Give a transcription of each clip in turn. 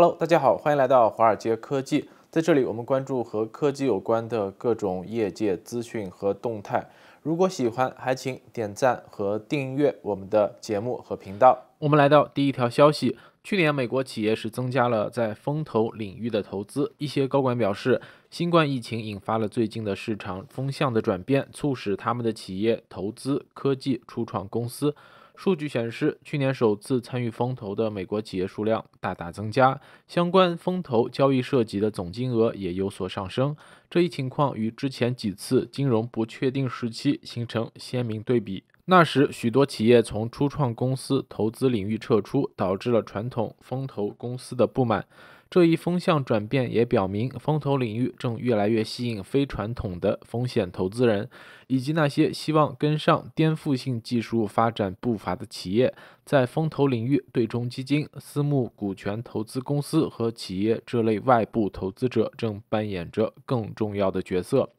Hello，大家好，欢迎来到华尔街科技。在这里，我们关注和科技有关的各种业界资讯和动态。如果喜欢，还请点赞和订阅我们的节目和频道。我们来到第一条消息：去年，美国企业是增加了在风投领域的投资。一些高管表示，新冠疫情引发了最近的市场风向的转变，促使他们的企业投资科技初创公司。数据显示，去年首次参与风投的美国企业数量大大增加，相关风投交易涉及的总金额也有所上升。这一情况与之前几次金融不确定时期形成鲜明对比。那时，许多企业从初创公司投资领域撤出，导致了传统风投公司的不满。这一风向转变也表明，风投领域正越来越吸引非传统的风险投资人，以及那些希望跟上颠覆性技术发展步伐的企业。在风投领域，对冲基金、私募股权投资公司和企业这类外部投资者正扮演着更重要的角色。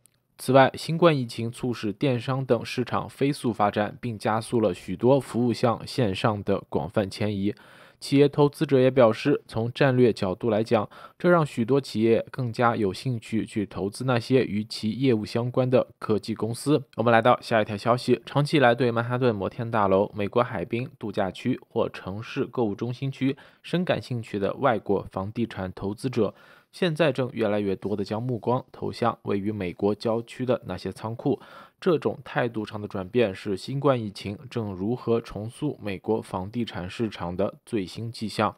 此外，新冠疫情促使电商等市场飞速发展，并加速了许多服务向线上的广泛迁移。企业投资者也表示，从战略角度来讲，这让许多企业更加有兴趣去投资那些与其业务相关的科技公司。我们来到下一条消息：长期以来对曼哈顿摩天大楼、美国海滨度假区或城市购物中心区深感兴趣的外国房地产投资者。现在正越来越多地将目光投向位于美国郊区的那些仓库。这种态度上的转变是新冠疫情正如何重塑美国房地产市场的最新迹象。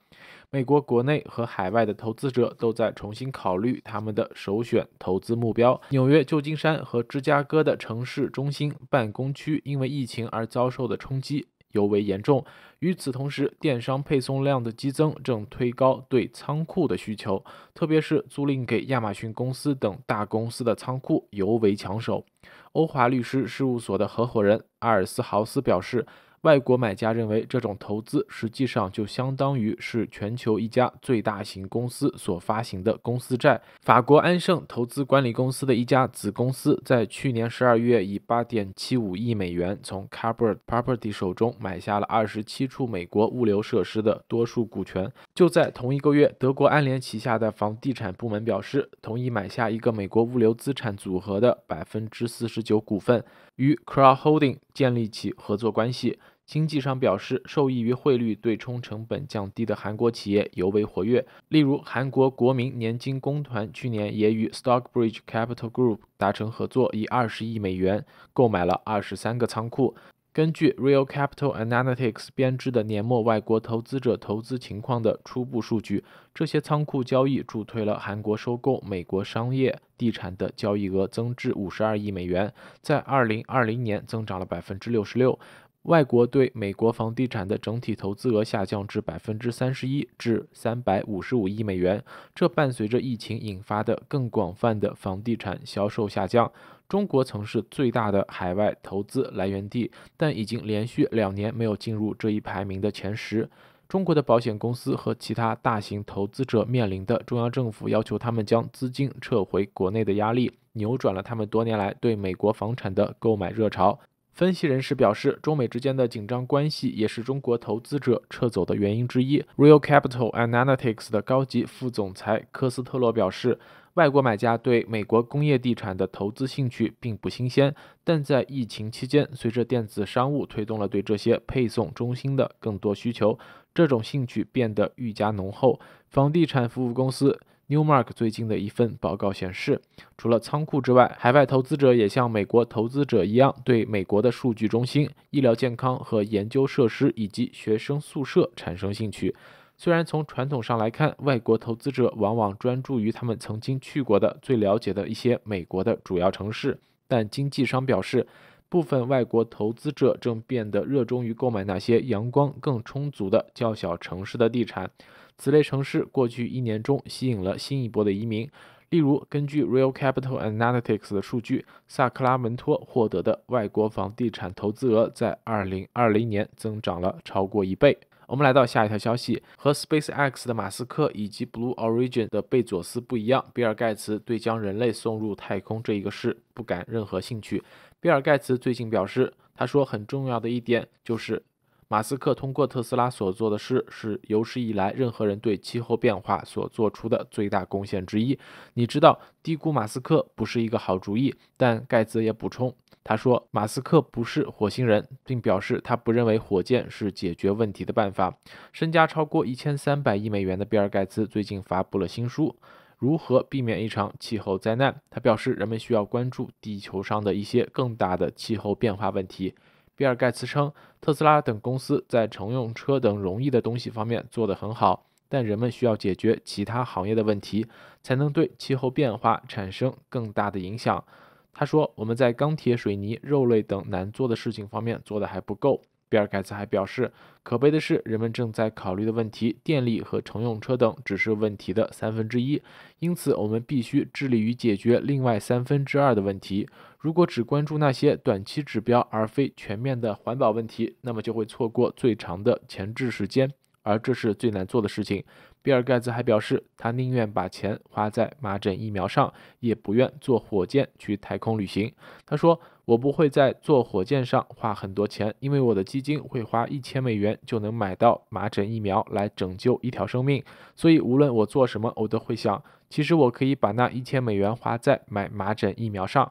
美国国内和海外的投资者都在重新考虑他们的首选投资目标。纽约、旧金山和芝加哥的城市中心办公区因为疫情而遭受的冲击。尤为严重。与此同时，电商配送量的激增正推高对仓库的需求，特别是租赁给亚马逊公司等大公司的仓库尤为抢手。欧华律师事务所的合伙人阿尔斯豪斯表示。外国买家认为，这种投资实际上就相当于是全球一家最大型公司所发行的公司债。法国安盛投资管理公司的一家子公司在去年十二月以八点七五亿美元从 c a r b o r d Property 手中买下了二十七处美国物流设施的多数股权。就在同一个月，德国安联旗下的房地产部门表示，同意买下一个美国物流资产组合的百分之四十九股份。与 Crow Holding 建立起合作关系。经济上表示，受益于汇率对冲成本降低的韩国企业尤为活跃。例如，韩国国民年金公团去年也与 Stockbridge Capital Group 达成合作，以二十亿美元购买了二十三个仓库。根据 Real Capital Analytics 编制的年末外国投资者投资情况的初步数据，这些仓库交易助推了韩国收购美国商业地产的交易额增至五十二亿美元，在二零二零年增长了百分之六十六。外国对美国房地产的整体投资额下降至百分之三十一，至三百五十五亿美元，这伴随着疫情引发的更广泛的房地产销售下降。中国曾是最大的海外投资来源地，但已经连续两年没有进入这一排名的前十。中国的保险公司和其他大型投资者面临的中央政府要求他们将资金撤回国内的压力，扭转了他们多年来对美国房产的购买热潮。分析人士表示，中美之间的紧张关系也是中国投资者撤走的原因之一。Real Capital Analytics 的高级副总裁科斯特洛表示，外国买家对美国工业地产的投资兴趣并不新鲜，但在疫情期间，随着电子商务推动了对这些配送中心的更多需求，这种兴趣变得愈加浓厚。房地产服务公司。Newmark 最近的一份报告显示，除了仓库之外，海外投资者也像美国投资者一样，对美国的数据中心、医疗健康和研究设施以及学生宿舍产生兴趣。虽然从传统上来看，外国投资者往往专注于他们曾经去过的、最了解的一些美国的主要城市，但经纪商表示。部分外国投资者正变得热衷于购买那些阳光更充足的较小城市的地产，此类城市过去一年中吸引了新一波的移民。例如，根据 Real Capital Analytics 的数据，萨克拉门托获得的外国房地产投资额在2020年增长了超过一倍。我们来到下一条消息，和 SpaceX 的马斯克以及 Blue Origin 的贝佐斯不一样，比尔·盖茨对将人类送入太空这一个事不感任何兴趣。比尔·盖茨最近表示，他说很重要的一点就是，马斯克通过特斯拉所做的事是有史以来任何人对气候变化所做出的最大贡献之一。你知道低估马斯克不是一个好主意。但盖茨也补充，他说马斯克不是火星人，并表示他不认为火箭是解决问题的办法。身家超过一千三百亿美元的比尔·盖茨最近发布了新书。如何避免一场气候灾难？他表示，人们需要关注地球上的一些更大的气候变化问题。比尔·盖茨称，特斯拉等公司在乘用车等容易的东西方面做得很好，但人们需要解决其他行业的问题，才能对气候变化产生更大的影响。他说，我们在钢铁、水泥、肉类等难做的事情方面做得还不够。比尔·盖茨还表示，可悲的是，人们正在考虑的问题，电力和乘用车等，只是问题的三分之一。因此，我们必须致力于解决另外三分之二的问题。如果只关注那些短期指标，而非全面的环保问题，那么就会错过最长的前置时间。而这是最难做的事情。比尔·盖茨还表示，他宁愿把钱花在麻疹疫苗上，也不愿坐火箭去太空旅行。他说：“我不会在坐火箭上花很多钱，因为我的基金会花一千美元就能买到麻疹疫苗来拯救一条生命。所以，无论我做什么，我都会想，其实我可以把那一千美元花在买麻疹疫苗上。”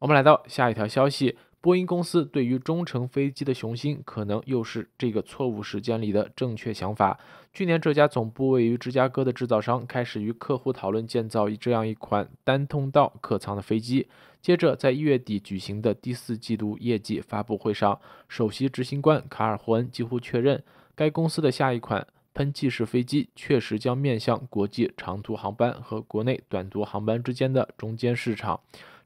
我们来到下一条消息。波音公司对于中程飞机的雄心，可能又是这个错误时间里的正确想法。去年，这家总部位于芝加哥的制造商开始与客户讨论建造这样一款单通道客舱的飞机。接着，在一月底举行的第四季度业绩发布会上，首席执行官卡尔霍恩几乎确认，该公司的下一款。喷气式飞机确实将面向国际长途航班和国内短途航班之间的中间市场。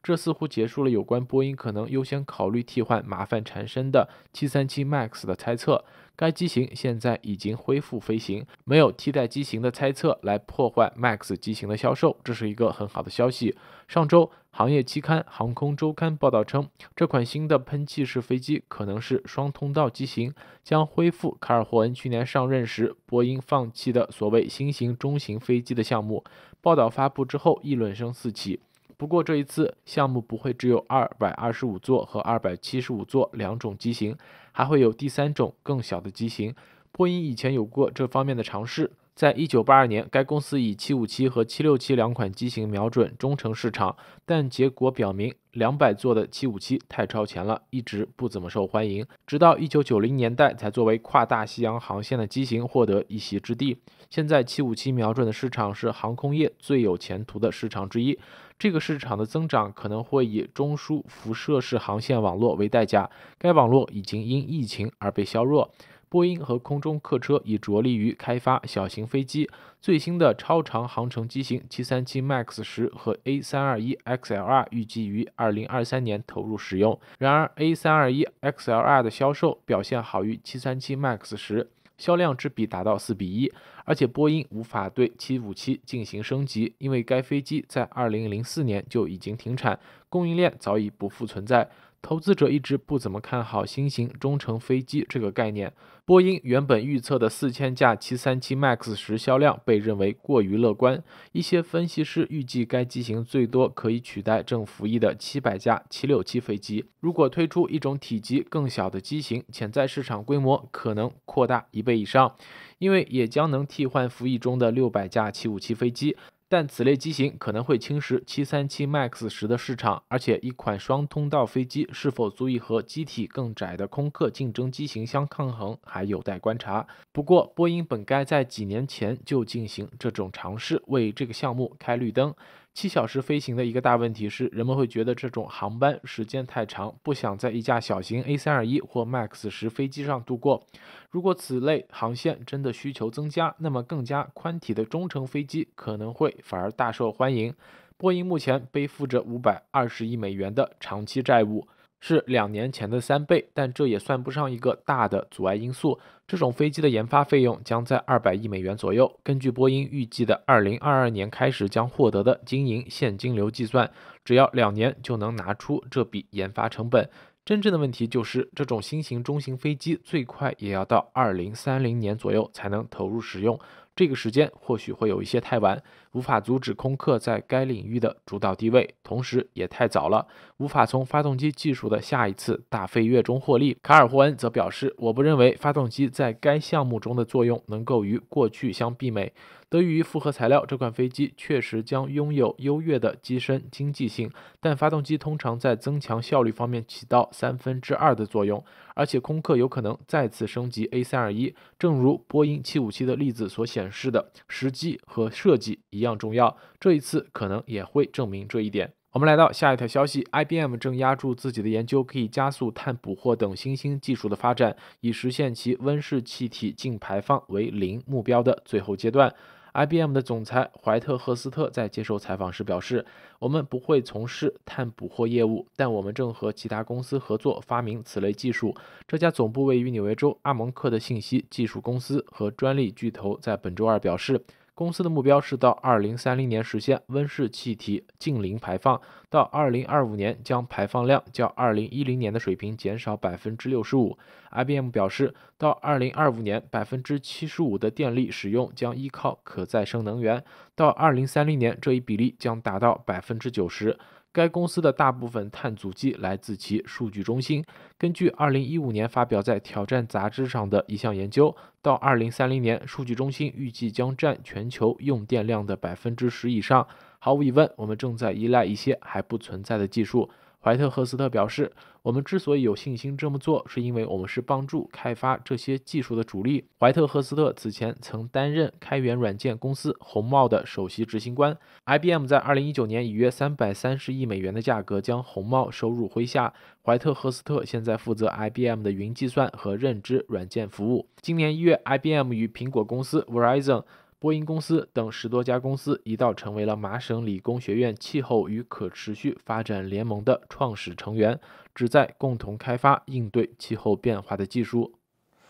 这似乎结束了有关波音可能优先考虑替换麻烦缠身的737 Max 的猜测。该机型现在已经恢复飞行，没有替代机型的猜测来破坏 Max 机型的销售，这是一个很好的消息。上周。行业期刊《航空周刊》报道称，这款新的喷气式飞机可能是双通道机型，将恢复卡尔霍恩去年上任时波音放弃的所谓新型中型飞机的项目。报道发布之后，议论声四起。不过这一次项目不会只有225座和275座两种机型，还会有第三种更小的机型。波音以前有过这方面的尝试。在一九八二年，该公司以七五七和七六七两款机型瞄准中程市场，但结果表明，两百座的七五七太超前了，一直不怎么受欢迎。直到一九九零年代，才作为跨大西洋航线的机型获得一席之地。现在，七五七瞄准的市场是航空业最有前途的市场之一。这个市场的增长可能会以中枢辐射式航线网络为代价，该网络已经因疫情而被削弱。波音和空中客车已着力于开发小型飞机，最新的超长航程机型737 Max 十和 A321 XLR 预计于2023年投入使用。然而，A321 XLR 的销售表现好于737 Max 十，销量之比达到四比一。而且，波音无法对757进行升级，因为该飞机在2004年就已经停产，供应链早已不复存在。投资者一直不怎么看好新型中程飞机这个概念。波音原本预测的四千架737 Max 时销量被认为过于乐观。一些分析师预计，该机型最多可以取代正服役的七百架767飞机。如果推出一种体积更小的机型，潜在市场规模可能扩大一倍以上，因为也将能替换服役中的六百架757飞机。但此类机型可能会侵蚀737 Max 十的市场，而且一款双通道飞机是否足以和机体更窄的空客竞争机型相抗衡，还有待观察。不过，波音本该在几年前就进行这种尝试，为这个项目开绿灯。七小时飞行的一个大问题是，人们会觉得这种航班时间太长，不想在一架小型 A321 或 Max 十飞机上度过。如果此类航线真的需求增加，那么更加宽体的中程飞机可能会反而大受欢迎。波音目前背负着五百二十亿美元的长期债务。是两年前的三倍，但这也算不上一个大的阻碍因素。这种飞机的研发费用将在二百亿美元左右。根据波音预计的二零二二年开始将获得的经营现金流计算，只要两年就能拿出这笔研发成本。真正的问题就是，这种新型中型飞机最快也要到二零三零年左右才能投入使用。这个时间或许会有一些太晚，无法阻止空客在该领域的主导地位；同时也太早了，无法从发动机技术的下一次大飞跃中获利。卡尔霍恩则表示：“我不认为发动机在该项目中的作用能够与过去相媲美。”得益于复合材料，这款飞机确实将拥有优越的机身经济性。但发动机通常在增强效率方面起到三分之二的作用，而且空客有可能再次升级 a 3 2 1正如波音757的例子所显示的，时机和设计一样重要。这一次可能也会证明这一点。我们来到下一条消息，IBM 正压住自己的研究，可以加速碳捕获等新兴技术的发展，以实现其温室气体净排放为零目标的最后阶段。IBM 的总裁怀特赫斯特在接受采访时表示：“我们不会从事碳捕获业务，但我们正和其他公司合作发明此类技术。”这家总部位于纽约州阿蒙克的信息技术公司和专利巨头在本周二表示。公司的目标是到2030年实现温室气体净零排放，到2025年将排放量较2010年的水平减少65%。IBM 表示，到2025年，75%的电力使用将依靠可再生能源，到2030年，这一比例将达到90%。该公司的大部分碳足迹来自其数据中心。根据2015年发表在《挑战》杂志上的一项研究，到2030年，数据中心预计将占全球用电量的百分之十以上。毫无疑问，我们正在依赖一些还不存在的技术。怀特赫斯特表示：“我们之所以有信心这么做，是因为我们是帮助开发这些技术的主力。”怀特赫斯特此前曾担任开源软件公司红帽的首席执行官。IBM 在2019年以约330亿美元的价格将红帽收入麾下。怀特赫斯特现在负责 IBM 的云计算和认知软件服务。今年一月，IBM 与苹果公司、Verizon。波音公司等十多家公司一道成为了麻省理工学院气候与可持续发展联盟的创始成员，旨在共同开发应对气候变化的技术。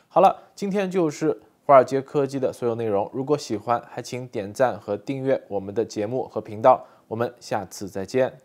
好了，今天就是华尔街科技的所有内容。如果喜欢，还请点赞和订阅我们的节目和频道。我们下次再见。